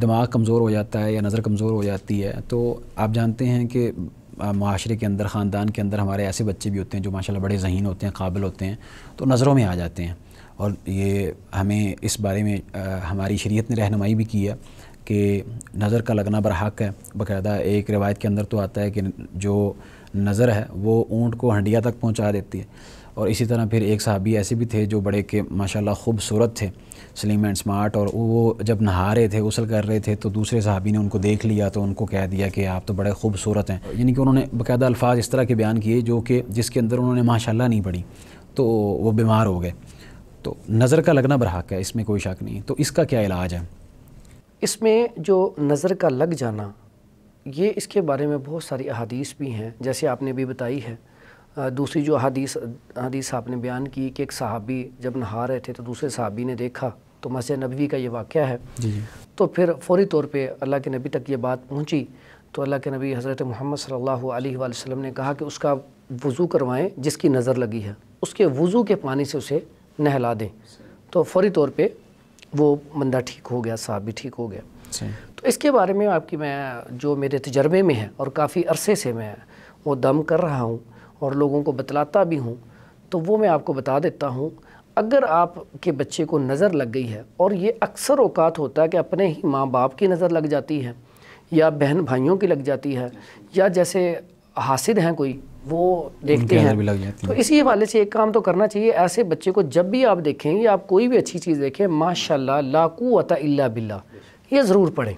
दिमाग कमज़ोर हो जाता है या नज़र कमज़ोर हो जाती है तो आप जानते हैं कि माशरे के अंदर ख़ानदान के अंदर हमारे ऐसे बच्चे भी होते हैं जो माशाल्लाह बड़े जहन होते हैं काबिल होते हैं तो नज़रों में आ जाते हैं और ये हमें इस बारे में आ, हमारी शरीयत ने रहनमाई भी की है कि नज़र का लगना बर हक़ है बाकायदा एक रिवायत के अंदर तो आता है कि जो नज़र है वो ऊँट को हंडिया तक पहुँचा देती है और इसी तरह फिर एक साहबी ऐसे भी थे जो बड़े के माशाल्लाह खूबसूरत थे स्लिम एंड स्मार्ट और वो जब नहा रहे थे गसल कर रहे थे तो दूसरे साहबी ने उनको देख लिया तो उनको कह दिया कि आप तो बड़े खूबसूरत हैं यानी कि उन्होंने बाकायदा अल्फाज इस तरह के बयान किए जो कि जिसके अंदर उन्होंने माशाल्लाह नहीं पढ़ी तो वो बीमार हो गए तो नज़र का लगना बरहक है इसमें कोई शक नहीं तो इसका क्या इलाज है इसमें जो नज़र का लग जाना ये इसके बारे में बहुत सारी अहादीस भी हैं जैसे आपने भी बताई है दूसरी जो हदीस हदीस आपने बयान की कि एक सहाबी जब नहा रहे थे तो दूसरे सहाबी ने देखा तो मस्जिद नबी का ये वाक़ है तो फिर फौरी तौर पर अल्लाह के नबी तक ये बात पहुँची तो अल्लाह के नबी हज़रत मोहम्मद सल्लल्लाहु अलैहि वसल्लम ने कहा कि उसका वज़ू करवाएं जिसकी नज़र लगी है उसके वज़ू के पानी से उसे नहला दें तो फौरी तौर पर वो बंदा ठीक हो गया साहब भी ठीक हो गया अच्छा। तो इसके बारे में आपकी मैं जो मेरे तजर्बे में है और काफ़ी अरसे से मैं वो दम कर रहा हूँ और लोगों को बतलाता भी हूँ तो वो मैं आपको बता देता हूँ अगर आपके बच्चे को नज़र लग गई है और ये अक्सर औकात होता है कि अपने ही माँ बाप की नज़र लग जाती है या बहन भाइयों की लग जाती है या जैसे हासिल हैं कोई वो देखते हैं भी लग जाती तो इसी हवाले से एक काम तो करना चाहिए ऐसे बच्चे को जब भी आप देखें या आप कोई भी अच्छी चीज़ देखें माशाल्लाह लाकू अता इल्ला बिल्ला ये ज़रूर पढ़ें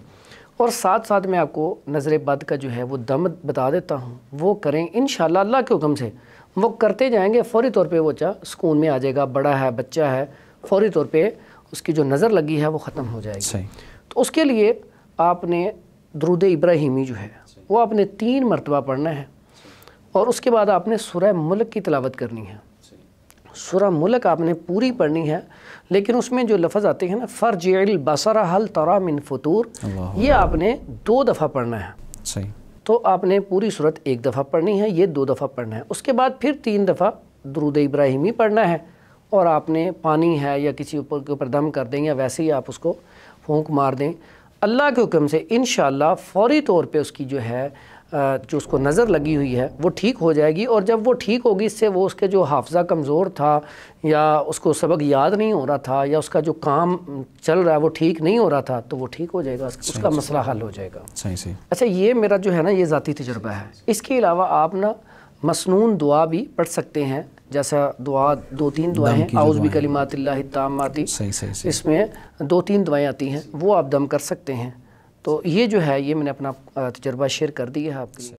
और साथ साथ मैं आपको नज़र बद का जो है वो दम बता देता हूँ वो करें इन अल्लाह के हुक्म से वो करते जाएंगे फ़ौरी तौर पे वो बच्चा सुकून में आ जाएगा बड़ा है बच्चा है फ़ौरी तौर पे उसकी जो नज़र लगी है वो ख़त्म हो जाएगी तो उसके लिए आपने द्रुद इब्राहिमी जो है वो आपने तीन मरतबा पढ़ना है और उसके बाद आपने सुरह मुल्क की तलावत करनी है सुरा मुलक आपने पूरी पढ़नी है लेकिन उसमें जो लफज आते हैं ना फ़र्ज बसर हल तरा मिन फतूर ये आपने दो दफ़ा पढ़ना है सही तो आपने पूरी सूरत एक दफ़ा पढ़नी है ये दो दफ़ा पढ़ना है उसके बाद फिर तीन दफ़ा दरुद इब्राहिमी पढ़ना है और आपने पानी है या किसी ऊपर के ऊपर दम कर दें या वैसे ही आप उसको फूंक मार दें अल्लाह के हुक्म से इन फौरी तौर पर उसकी जो है जो उसको नज़र लगी हुई है वो ठीक हो जाएगी और जब वो ठीक होगी इससे वो उसके जो हाफजा कमज़ोर था या उसको सबक याद नहीं हो रहा था या उसका जो काम चल रहा है वो ठीक नहीं हो रहा था तो वो ठीक हो जाएगा उसका मसला हल हो जाएगा सही सही अच्छा ये मेरा जो है ना ये ज़ाती तजर्बा है इसके अलावा आप ना मसनून दुआ भी पढ़ सकते हैं जैसा दुआ दो तीन दुआएं आउज़ भी कलिमात तामाती इसमें दो तीन दुआएं आती हैं वो आप दम कर सकते हैं तो ये जो है ये मैंने अपना तजर्बा शेयर कर दिया है आपके